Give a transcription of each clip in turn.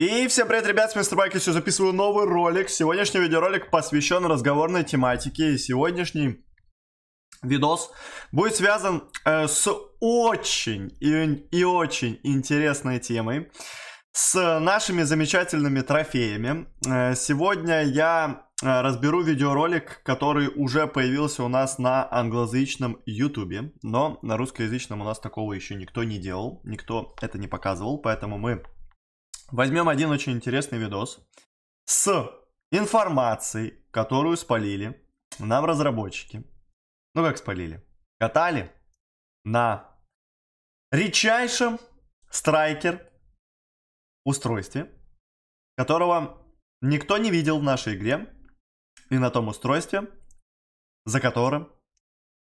И всем привет, ребят, с Мистер Байки, все записываю новый ролик. Сегодняшний видеоролик посвящен разговорной тематике. И сегодняшний видос будет связан э, с очень и, и очень интересной темой. С нашими замечательными трофеями. Э, сегодня я э, разберу видеоролик, который уже появился у нас на англоязычном ютубе. Но на русскоязычном у нас такого еще никто не делал. Никто это не показывал, поэтому мы Возьмем один очень интересный видос с информацией, которую спалили нам разработчики. Ну как спалили? Катали на редчайшем страйкер устройстве, которого никто не видел в нашей игре и на том устройстве, за которым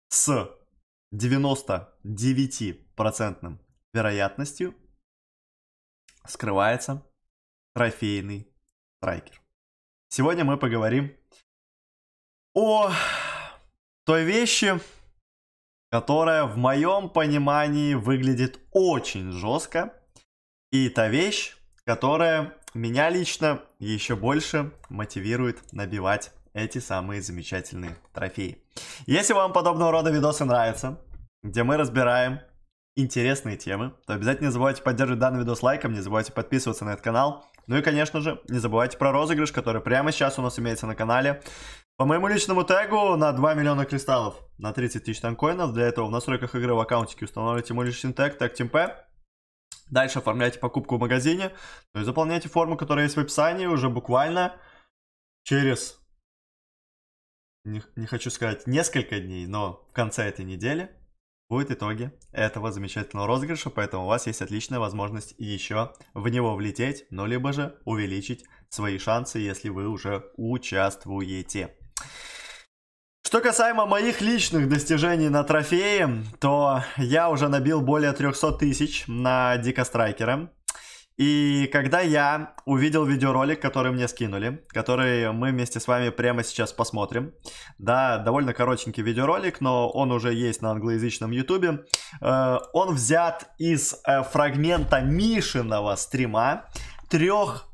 с 99% вероятностью скрывается трофейный страйкер. Сегодня мы поговорим о той вещи, которая в моем понимании выглядит очень жестко. И та вещь, которая меня лично еще больше мотивирует набивать эти самые замечательные трофеи. Если вам подобного рода видосы нравятся, где мы разбираем интересные темы, то обязательно не забывайте поддерживать данный видос лайком, не забывайте подписываться на этот канал. Ну и, конечно же, не забывайте про розыгрыш, который прямо сейчас у нас имеется на канале. По моему личному тегу на 2 миллиона кристаллов на 30 тысяч танкоинов. Для этого в настройках игры в аккаунтике устанавливайте мой личный тег, тег TeamP. Дальше оформляйте покупку в магазине. Ну и заполняйте форму, которая есть в описании уже буквально через, не, не хочу сказать несколько дней, но в конце этой недели будут итоги этого замечательного розыгрыша, поэтому у вас есть отличная возможность еще в него влететь, ну либо же увеличить свои шансы, если вы уже участвуете. Что касаемо моих личных достижений на трофее, то я уже набил более 300 тысяч на Дикострайкера. И когда я увидел видеоролик, который мне скинули, который мы вместе с вами прямо сейчас посмотрим, да, довольно коротенький видеоролик, но он уже есть на англоязычном ютубе, э, он взят из э, фрагмента Мишиного стрима трех,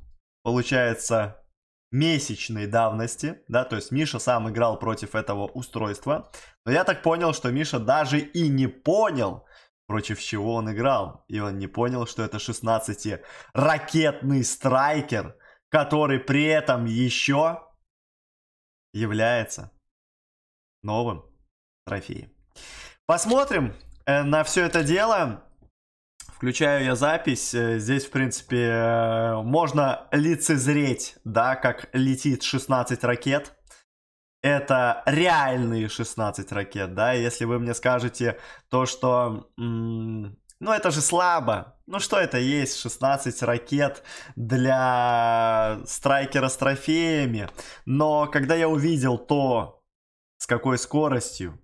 получается, месячной давности, да, то есть Миша сам играл против этого устройства, но я так понял, что Миша даже и не понял, против чего он играл. И он не понял, что это 16-ракетный страйкер, который при этом еще является новым трофеем. Посмотрим э, на все это дело. Включаю я запись. Э, здесь, в принципе, э, можно лицезреть, да, как летит 16 ракет – это реальные 16 ракет, да, если вы мне скажете то, что, ну, это же слабо, ну, что это есть 16 ракет для страйкера с трофеями, но когда я увидел то, с какой скоростью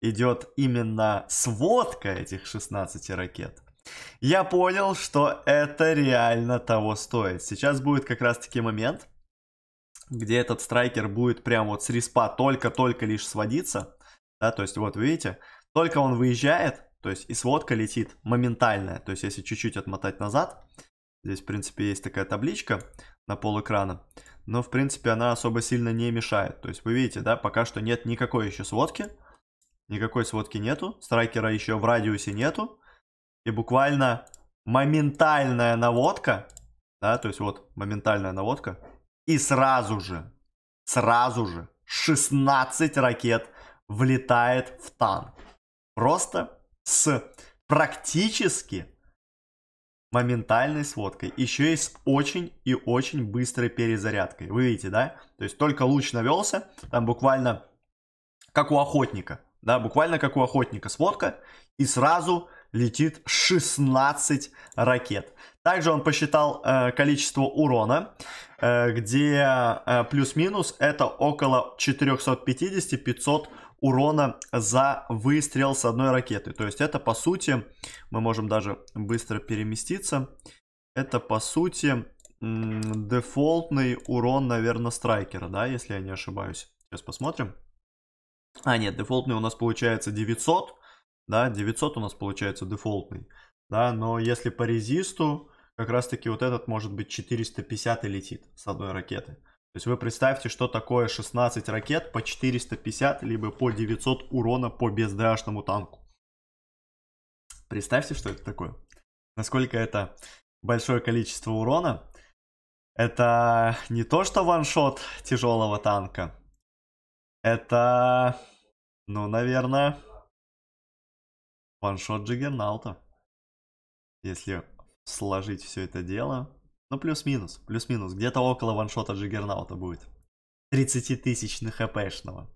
идет именно сводка этих 16 ракет, я понял, что это реально того стоит. Сейчас будет как раз-таки момент, где этот страйкер будет прям вот с респа только-только лишь сводиться, да, то есть вот видите, только он выезжает, то есть и сводка летит моментальная, то есть если чуть-чуть отмотать назад, здесь в принципе есть такая табличка на пол экрана, но в принципе она особо сильно не мешает, то есть вы видите, да, пока что нет никакой еще сводки, никакой сводки нету, страйкера еще в радиусе нету, и буквально моментальная наводка, да, то есть вот моментальная наводка, и сразу же, сразу же 16 ракет влетает в танк. Просто с практически моментальной сводкой. Еще и с очень и очень быстрой перезарядкой. Вы видите, да? То есть только луч навелся, там буквально как у охотника. Да, буквально как у охотника сводка. И сразу летит 16 ракет. Также он посчитал э, количество урона, э, где э, плюс-минус это около 450-500 урона за выстрел с одной ракеты. То есть это по сути, мы можем даже быстро переместиться, это по сути дефолтный урон, наверное, страйкера, да, если я не ошибаюсь. Сейчас посмотрим. А, нет, дефолтный у нас получается 900, да, 900 у нас получается дефолтный, да, но если по резисту, как раз-таки вот этот, может быть, 450 и летит с одной ракеты. То есть вы представьте, что такое 16 ракет по 450, либо по 900 урона по бездашному танку. Представьте, что это такое. Насколько это большое количество урона. Это не то, что ваншот тяжелого танка. Это, ну, наверное, ваншот Джиггерналта. Если сложить все это дело. Ну, плюс-минус, плюс-минус. Где-то около ваншота Джиггернаута будет. 30 тысячных хпшного.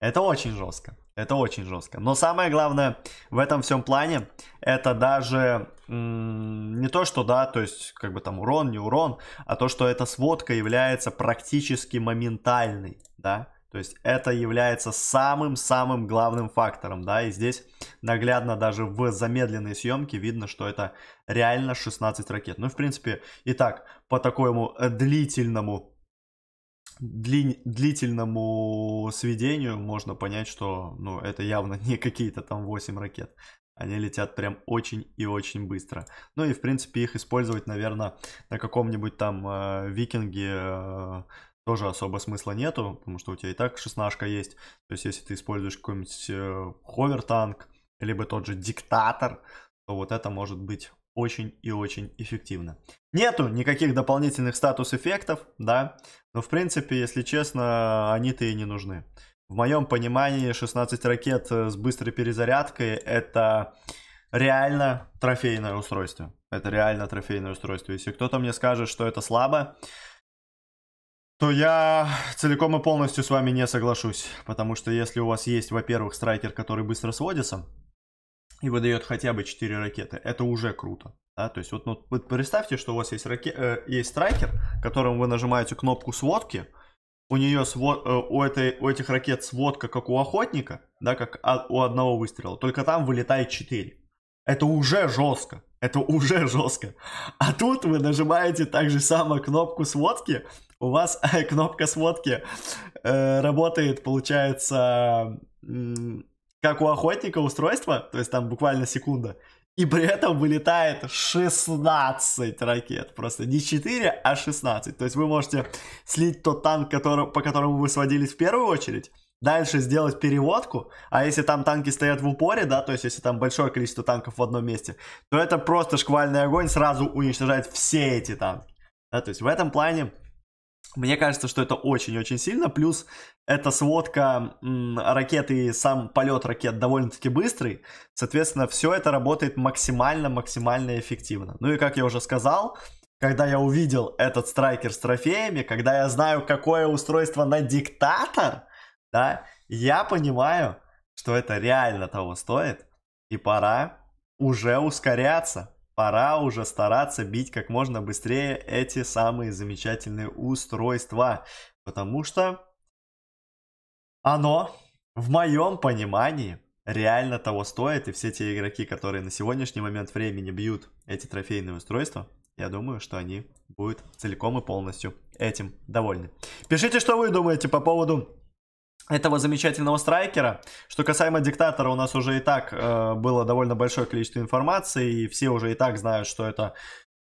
Это очень жестко. Это очень жестко. Но самое главное в этом всем плане, это даже не то, что да, то есть как бы там урон, не урон, а то, что эта сводка является практически моментальной, да. То есть это является самым-самым главным фактором, да, и здесь наглядно даже в замедленной съемке видно, что это реально 16 ракет. Ну, в принципе, и так, по такому э, длительному дли, длительному сведению можно понять, что ну, это явно не какие-то там 8 ракет. Они летят прям очень и очень быстро. Ну и, в принципе, их использовать, наверное, на каком-нибудь там э, викинге э, тоже особо смысла нету, потому что у тебя и так шестнашка есть. То есть, если ты используешь какой-нибудь э, ховер-танк, либо тот же диктатор, то вот это может быть очень и очень эффективно. Нету никаких дополнительных статус-эффектов, да, но в принципе, если честно, они-то и не нужны. В моем понимании 16 ракет э, с быстрой перезарядкой это реально трофейное устройство. Это реально трофейное устройство. Если кто-то мне скажет, что это слабо, то я целиком и полностью с вами не соглашусь. Потому что если у вас есть, во-первых, страйкер, который быстро сводится, и выдает хотя бы 4 ракеты. Это уже круто. Да? То есть вот, ну, вот представьте, что у вас есть, раке... э, есть трекер, которым вы нажимаете кнопку сводки, у нее свод... э, у, этой... у этих ракет сводка, как у охотника, да, как а... у одного выстрела, только там вылетает 4. Это уже жестко. Это уже жестко. А тут вы нажимаете так же самое кнопку сводки. У вас кнопка сводки э, работает, получается, как у охотника устройство, то есть там буквально секунда, и при этом вылетает 16 ракет. Просто не 4, а 16. То есть вы можете слить тот танк, который, по которому вы сводились в первую очередь, дальше сделать переводку, а если там танки стоят в упоре, да, то есть если там большое количество танков в одном месте, то это просто шквальный огонь сразу уничтожает все эти танки. Да, то есть в этом плане мне кажется, что это очень-очень сильно. Плюс эта сводка ракеты, и сам полет ракет довольно-таки быстрый. Соответственно, все это работает максимально-максимально эффективно. Ну и как я уже сказал, когда я увидел этот страйкер с трофеями, когда я знаю, какое устройство на диктатор, да, я понимаю, что это реально того стоит. И пора уже ускоряться пора уже стараться бить как можно быстрее эти самые замечательные устройства, потому что оно, в моем понимании, реально того стоит, и все те игроки, которые на сегодняшний момент времени бьют эти трофейные устройства, я думаю, что они будут целиком и полностью этим довольны. Пишите, что вы думаете по поводу этого замечательного страйкера. Что касаемо диктатора, у нас уже и так э, было довольно большое количество информации, и все уже и так знают, что это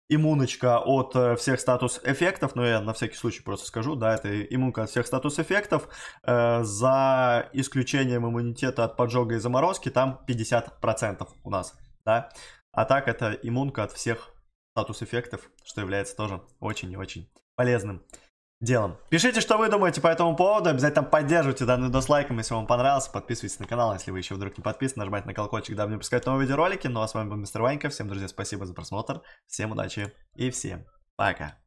иммуночка от э, всех статус-эффектов, но я на всякий случай просто скажу, да, это иммунка от всех статус-эффектов, э, за исключением иммунитета от поджога и заморозки, там 50% у нас, да, а так это иммунка от всех статус-эффектов, что является тоже очень и очень полезным делом. Пишите, что вы думаете по этому поводу, обязательно поддерживайте данный видос лайком, если вам понравился, подписывайтесь на канал, если вы еще вдруг не подписаны, нажимайте на колокольчик, дабы не пропускать новые видеоролики. Ну а с вами был Мистер Ванька, всем, друзья, спасибо за просмотр, всем удачи и всем пока.